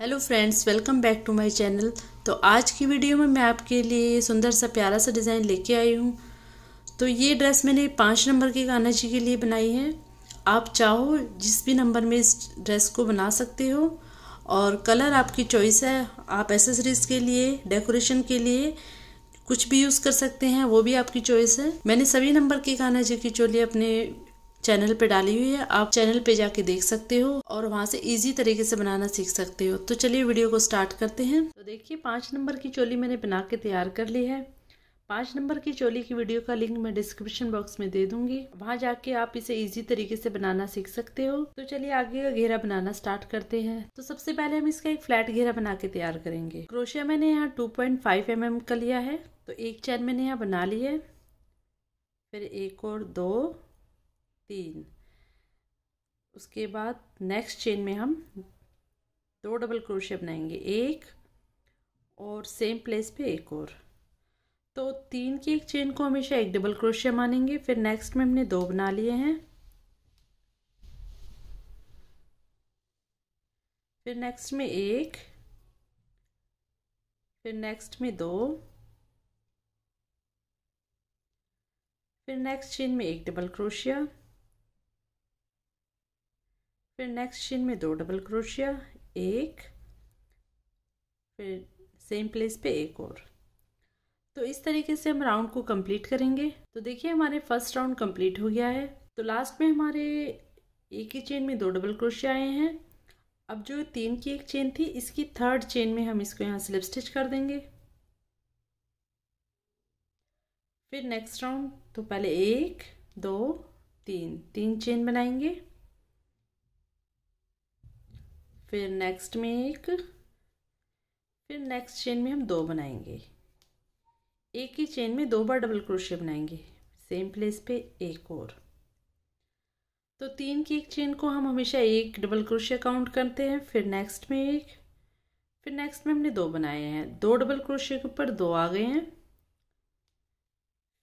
hello friends welcome back to my channel तो आज की वीडियो में मैं आपके लिए सुंदर सा प्यारा सा डिज़ाइन लेके आई हूँ तो ये ड्रेस मैंने पाँच नंबर के कान्हा जी के लिए बनाई है आप चाहो जिस भी नंबर में इस ड्रेस को बना सकते हो और कलर आपकी चॉइस है आप एसेसरीज के लिए डेकोरेशन के लिए कुछ भी यूज़ कर सकते हैं वो भी आपकी चॉइस है मैंने सभी नंबर के कान्हा जी की चोली अपने चैनल पे डाली हुई है आप चैनल पे जाके देख सकते हो और वहाँ से इजी तरीके से बनाना सीख सकते हो तो चलिए वीडियो को स्टार्ट करते हैं तो देखिए पाँच नंबर की चोली मैंने बना के तैयार कर ली है पाँच नंबर की चोली की वीडियो का लिंक मैं डिस्क्रिप्शन बॉक्स में दे दूंगी वहाँ जाके आप इसे इजी तरीके से बनाना सीख सकते हो तो चलिए आगे का घेरा बनाना स्टार्ट करते हैं तो सबसे पहले हम इसका एक फ्लैट घेरा बना के तैयार करेंगे क्रोशिया मैंने यहाँ two point five M M का लिया है तो एक चैन मैंने यहाँ बना ली है फिर एक और दो तीन उसके बाद नेक्स्ट चेन में हम दो डबल क्रोशिया बनाएंगे एक और सेम प्लेस पे एक और तो तीन की एक चेन को हमेशा एक डबल क्रोशिया मानेंगे फिर नेक्स्ट में हमने दो बना लिए हैं फिर नेक्स्ट में एक फिर नेक्स्ट में दो फिर नेक्स्ट चेन में एक डबल क्रोशिया फिर नेक्स्ट चेन में दो डबल क्रोशिया एक फिर सेम प्लेस पे एक और तो इस तरीके से हम राउंड को कंप्लीट करेंगे तो देखिए हमारे फर्स्ट राउंड कंप्लीट हो गया है तो लास्ट में हमारे एक ही चेन में दो डबल क्रोशिया आए हैं अब जो तीन की एक चेन थी इसकी थर्ड चेन में हम इसको यहाँ स्लिप स्टिच कर देंगे फिर नेक्स्ट राउंड तो पहले एक दो तीन तीन चेन बनाएंगे फिर नेक्स्ट में एक फिर नेक्स्ट चेन में हम दो बनाएंगे एक ही चेन में दो बार डबल क्रोशे बनाएंगे सेम प्लेस पे एक और तो तीन की एक चेन को हम हमेशा एक डबल क्रोशिया काउंट करते हैं फिर नेक्स्ट में एक फिर नेक्स्ट में हमने दो बनाए हैं दो डबल क्रोशिया के ऊपर दो आ गए हैं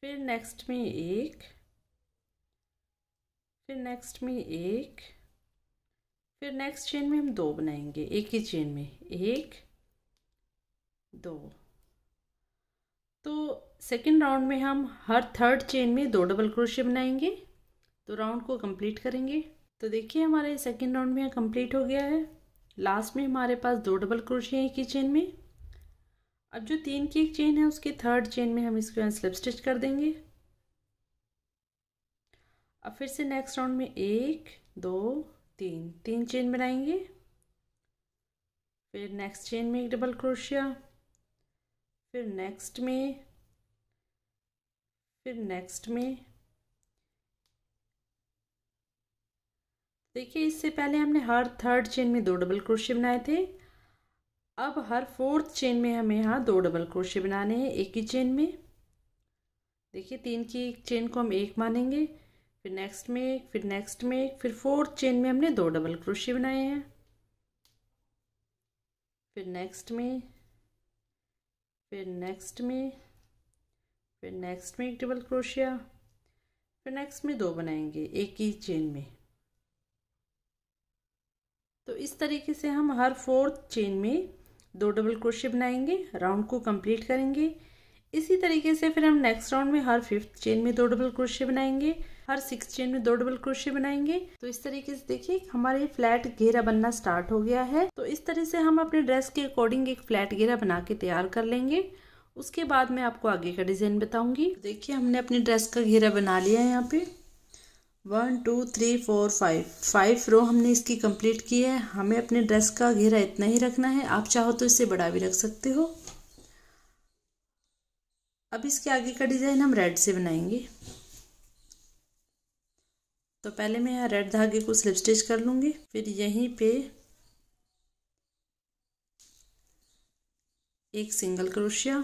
फिर नेक्स्ट में एक फिर नेक्स्ट में एक फिर नेक्स्ट चेन में हम दो बनाएंगे एक ही चेन में एक दो तो सेकेंड राउंड में हम हर थर्ड चेन में दो डबल क्रोशे बनाएंगे तो राउंड को कंप्लीट करेंगे तो देखिए हमारे सेकेंड राउंड में कंप्लीट हो गया है लास्ट में हमारे पास दो डबल क्रोशे हैं एक ही चेन में अब जो तीन की एक चेन है उसके थर्ड चेन में हम इसको स्लिप स्टिच कर देंगे अब फिर से नेक्स्ट राउंड में एक दो तीन तीन चेन बनाएंगे फिर नेक्स्ट चेन में एक डबल क्रोशिया फिर नेक्स्ट में फिर नेक्स्ट में देखिए इससे पहले हमने हर थर्ड चेन में दो डबल क्रोशिया बनाए थे अब हर फोर्थ चेन में हमें यहाँ दो डबल क्रोशे बनाने हैं एक ही चेन में देखिए तीन की एक चेन को हम एक मानेंगे फिर नेक्स्ट में एक फिर नेक्स्ट में एक फिर फोर्थ चेन में हमने दो डबल क्रोशिया बनाए हैं फिर नेक्स्ट में फिर नेक्स्ट में फिर नेक्स्ट में एक डबल क्रोशिया फिर नेक्स्ट में दो बनाएंगे एक ही चेन में तो इस तरीके से हम हर फोर्थ चेन में दो डबल क्रोशे बनाएंगे राउंड को कंप्लीट करेंगे इसी तरीके से फिर हम नेक्स्ट राउंड में हर फिफ्थ चेन में दो डबल क्रोशे बनाएंगे हर सिक्स चेन में दो डबल क्रोशे बनाएंगे तो इस तरीके से देखिए हमारे फ्लैट घेरा बनना स्टार्ट हो गया है तो इस तरह से हम अपने ड्रेस के अकॉर्डिंग एक फ्लैट घेरा बना के तैयार कर लेंगे उसके बाद मैं आपको आगे का डिज़ाइन बताऊंगी देखिए हमने अपने ड्रेस का घेरा बना लिया है यहाँ पे one two three four five five row हमने इसकी कंप्लीट की है हमें अपने ड्रेस का घेरा इतना ही रखना है आप चाहो तो इसे बड़ा भी रख सकते हो अब इसके आगे का डिज़ाइन हम रेड से बनाएंगे तो पहले मैं यहाँ रेड धागे को स्लिप स्टिच कर लूँगी फिर यहीं पे एक सिंगल क्रोशिया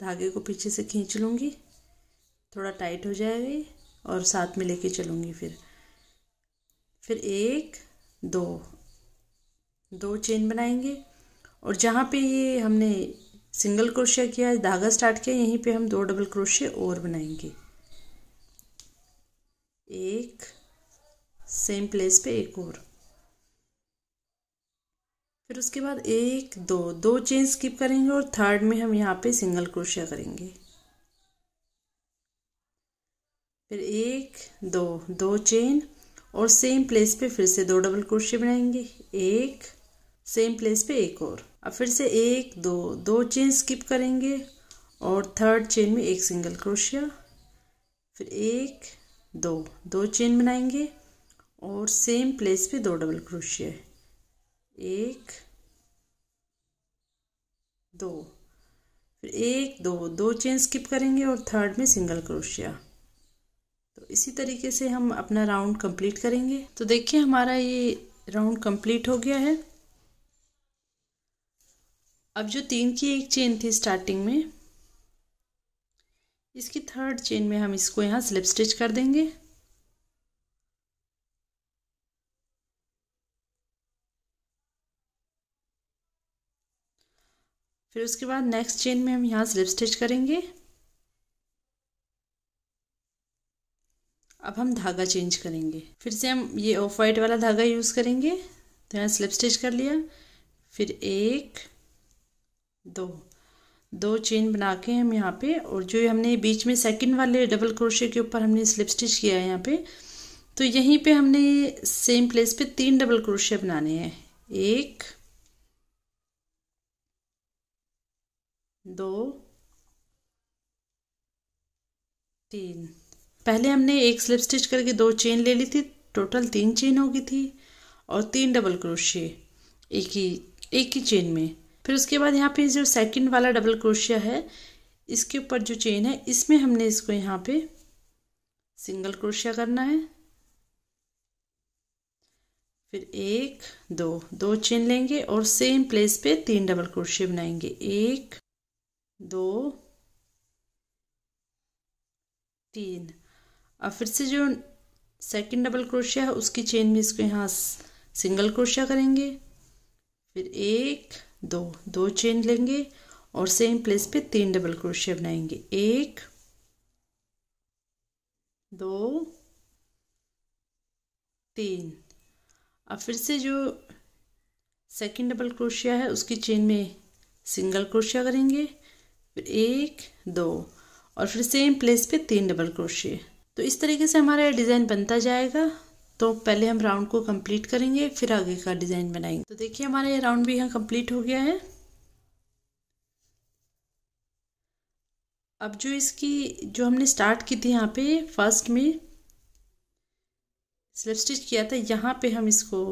धागे को पीछे से खींच लूँगी थोड़ा टाइट हो जाएगी और साथ में लेके चलूँगी फिर फिर एक दो दो चेन बनाएंगे और जहाँ पे ये हमने सिंगल क्रोशिया किया धागा स्टार्ट किया यहीं पे हम दो डबल क्रोशिया और बनाएंगे एक सेम प्लेस पे एक और फिर उसके बाद एक दो दो चेन स्किप करेंगे और थर्ड में हम यहाँ पे सिंगल क्रोशिया करेंगे फिर एक दो दो चेन और सेम प्लेस पे फिर से दो डबल क्रोशिया बनाएंगे एक सेम प्लेस पे एक और अब फिर से एक दो दो चेन स्किप करेंगे और थर्ड चेन में एक सिंगल क्रोशिया फिर एक दो दो चेन बनाएंगे और सेम प्लेस पे दो डबल क्रोशिया एक दो फिर एक दो दो चेन स्किप करेंगे और थर्ड में सिंगल क्रोशिया तो इसी तरीके से हम अपना राउंड कंप्लीट करेंगे तो देखिए हमारा ये राउंड कंप्लीट हो गया है अब जो तीन की एक चेन थी स्टार्टिंग में इसकी थर्ड चेन में हम इसको यहाँ स्लिप स्टिच कर देंगे फिर उसके बाद नेक्स्ट चेन में हम यहाँ स्लिप स्टिच करेंगे अब हम धागा चेंज करेंगे फिर से हम ये ऑफ वाइट वाला धागा यूज़ करेंगे तो यहाँ स्लिप स्टिच कर लिया फिर एक दो दो चेन बना के हम यहाँ पे और जो हमने बीच में सेकंड वाले डबल क्रोशे के ऊपर हमने स्लिप स्टिच किया है यहाँ पे तो यहीं पे हमने सेम प्लेस पे तीन डबल क्रोशे बनाने हैं एक दो तीन पहले हमने एक स्लिप स्टिच करके दो चेन ले ली थी टोटल तीन चेन होगी थी और तीन डबल क्रोशे एक ही एक ही चेन में फिर उसके बाद यहाँ पे जो सेकंड वाला डबल क्रोशिया है इसके ऊपर जो चेन है इसमें हमने इसको यहाँ पे सिंगल क्रोशिया करना है फिर एक दो दो चेन लेंगे और सेम प्लेस पे तीन डबल क्रोशिया बनाएंगे एक दो तीन अब फिर से जो सेकंड डबल क्रोशिया है उसकी चेन में इसको यहाँ सिंगल क्रोशिया करेंगे फिर एक दो दो चेन लेंगे और सेम प्लेस पे तीन डबल क्रोशिया बनाएंगे एक दो तीन अब फिर से जो सेकंड डबल क्रोशिया है उसकी चेन में सिंगल क्रोशिया करेंगे फिर एक दो और फिर सेम प्लेस पे तीन डबल क्रोशिया तो इस तरीके से हमारा डिज़ाइन बनता जाएगा तो पहले हम राउंड को कंप्लीट करेंगे फिर आगे का डिज़ाइन बनाएंगे तो देखिए हमारा ये राउंड भी यहाँ कंप्लीट हो गया है अब जो इसकी जो हमने स्टार्ट की थी यहाँ पे फर्स्ट में स्लिप स्टिच किया था यहाँ पे हम इसको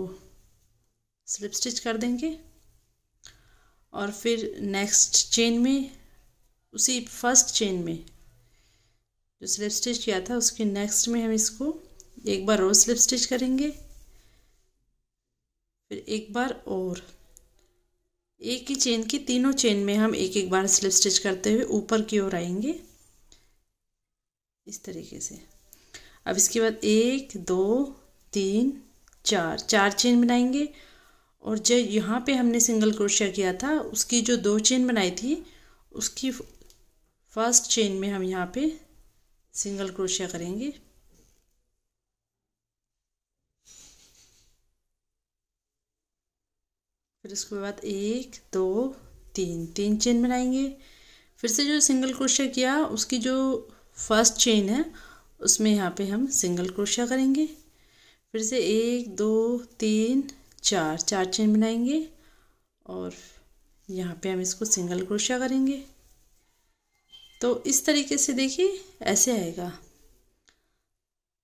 स्लिप स्टिच कर देंगे और फिर नेक्स्ट चेन में उसी फर्स्ट चेन में जो स्लिप स्टिच किया था उसके नेक्स्ट में हम इसको एक बार और स्लिप स्टिच करेंगे फिर एक बार और एक ही चेन की तीनों चेन में हम एक एक बार स्लिप स्टिच करते हुए ऊपर की ओर आएंगे इस तरीके से अब इसके बाद एक दो तीन चार चार चेन बनाएंगे और जो यहाँ पे हमने सिंगल क्रोशिया किया था उसकी जो दो चेन बनाई थी उसकी फर्स्ट चेन में हम यहाँ पे सिंगल क्रोशिया करेंगे फिर उसके बाद एक दो तीन तीन चेन बनाएंगे फिर से जो सिंगल क्रोशिया किया उसकी जो फर्स्ट चेन है उसमें यहाँ पे हम सिंगल क्रोशिया करेंगे फिर से एक दो तीन चार चार चेन बनाएंगे और यहाँ पे हम इसको सिंगल क्रोशिया करेंगे तो इस तरीके से देखिए ऐसे आएगा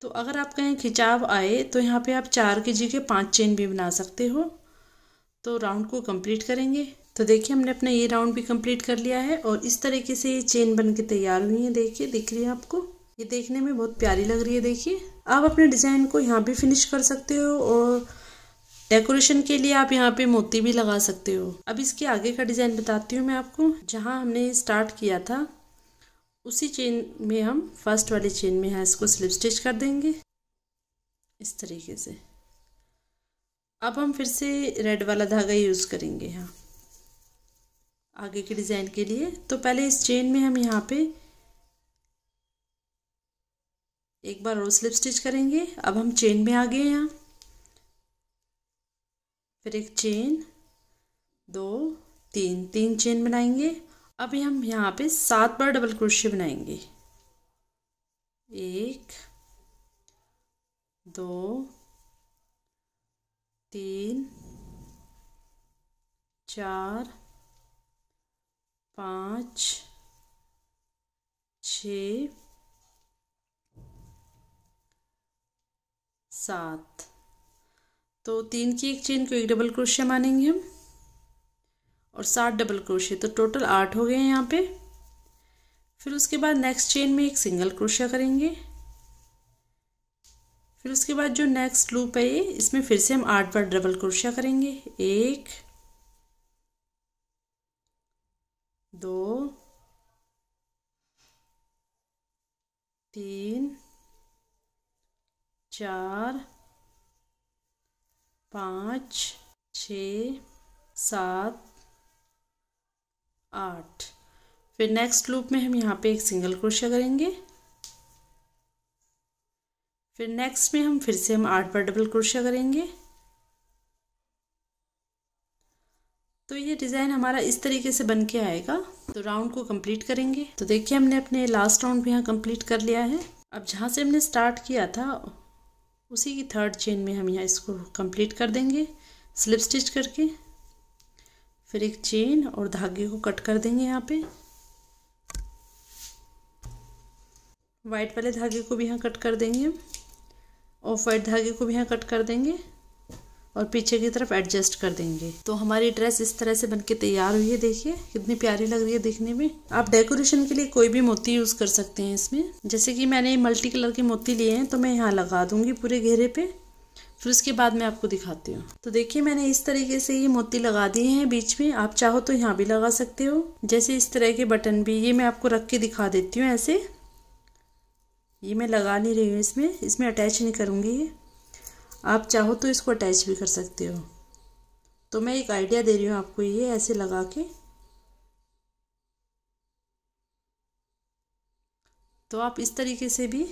तो अगर आप कहीं खिंचाव आए तो यहाँ पे आप चार के जी के पाँच चेन भी बना सकते हो तो राउंड को कंप्लीट करेंगे तो देखिए हमने अपना ये राउंड भी कंप्लीट कर लिया है और इस तरीके से ये चेन बन के तैयार हुई है देखिए दिख रही है आपको ये देखने में बहुत प्यारी लग रही है देखिए आप अपने डिज़ाइन को यहाँ भी फिनिश कर सकते हो और डेकोरेशन के लिए आप यहाँ पे मोती भी लगा सकते हो अब इसके आगे का डिज़ाइन बताती हूँ मैं आपको जहाँ हमने स्टार्ट किया था उसी चेन में हम फर्स्ट वाली चेन में यहाँ इसको स्लिप स्टिच कर देंगे इस तरीके से अब हम फिर से रेड वाला धागा यूज़ करेंगे यहाँ आगे के डिज़ाइन के लिए तो पहले इस चेन में हम यहाँ पे एक बार और स्लिप स्टिच करेंगे अब हम चेन में आ गए यहाँ फिर एक चेन दो तीन तीन चेन बनाएंगे अभी हम यहाँ पे सात बार डबल क्रोशिया बनाएंगे एक दो तीन चार पाँच छ सात तो तीन की एक चेन को एक डबल क्रोशिया मानेंगे हम और सात डबल क्रोशिया तो टोटल आठ हो गए हैं यहाँ पे फिर उसके बाद नेक्स्ट चेन में एक सिंगल क्रोशिया करेंगे फिर उसके बाद जो नेक्स्ट लूप है ये इसमें फिर से हम आठ बार डबल क्रोशिया करेंगे एक दो तीन चार पाँच छ सात आठ फिर नेक्स्ट लूप में हम यहाँ पे एक सिंगल क्रोशिया करेंगे फिर नेक्स्ट में हम फिर से हम आठ बार डबल क्रोशिया करेंगे तो ये डिज़ाइन हमारा इस तरीके से बन के आएगा तो राउंड को कंप्लीट करेंगे तो देखिए हमने अपने लास्ट राउंड भी यहाँ कंप्लीट कर लिया है अब जहाँ से हमने स्टार्ट किया था उसी की थर्ड चेन में हम यहाँ इसको कंप्लीट कर देंगे स्लिप स्टिच करके फिर एक चेन और धागे को कट कर देंगे यहाँ पे वाइट वाले धागे को भी यहाँ कट कर देंगे हम ऑफ वाइट धागे को भी यहाँ कट कर देंगे और पीछे की तरफ एडजस्ट कर देंगे तो हमारी ड्रेस इस तरह से बनके तैयार हुई है देखिए कितनी प्यारी लग रही है देखने में आप डेकोरेशन के लिए कोई भी मोती यूज़ कर सकते हैं इसमें जैसे कि मैंने मल्टी कलर के मोती लिए हैं तो मैं यहाँ लगा दूंगी पूरे घेरे पे फिर उसके बाद मैं आपको दिखाती हूँ तो देखिए मैंने इस तरीके से ये मोती लगा दिए हैं बीच में आप चाहो तो यहाँ भी लगा सकते हो जैसे इस तरह के बटन भी ये मैं आपको रख के दिखा देती हूँ ऐसे ये मैं लगा नहीं रही हूँ इसमें इसमें अटैच नहीं करूँगी ये आप चाहो तो इसको अटैच भी कर सकते हो तो मैं एक आइडिया दे रही हूँ आपको ये ऐसे लगा के तो आप इस तरीके से भी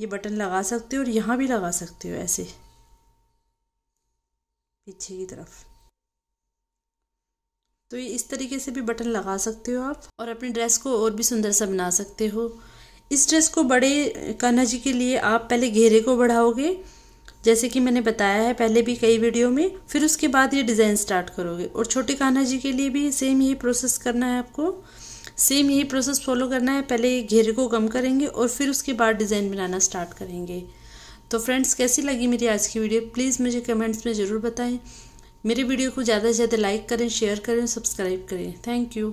ये बटन लगा सकते हो और यहाँ भी लगा सकते हो ऐसे पीछे की तरफ तो ये इस तरीके से भी बटन लगा सकते हो आप और अपने ड्रेस को और भी सुंदर सा बना सकते हो इस ड्रेस को बड़े कान्हा जी के लिए आप पहले घेरे को बढ़ाओगे जैसे कि मैंने बताया है पहले भी कई वीडियो में फिर उसके बाद ये डिज़ाइन स्टार्ट करोगे और छोटे कान्हा जी के लिए भी सेम यही प्रोसेस करना है आपको सेम यही प्रोसेस फॉलो करना है पहले घेरे को कम करेंगे और फिर उसके बाद डिज़ाइन बनाना स्टार्ट करेंगे तो फ्रेंड्स कैसी लगी मेरी आज की वीडियो प्लीज़ मुझे कमेंट्स में ज़रूर बताएं मेरे वीडियो को ज़्यादा से ज़्यादा लाइक करें शेयर करें सब्सक्राइब करें थैंक यू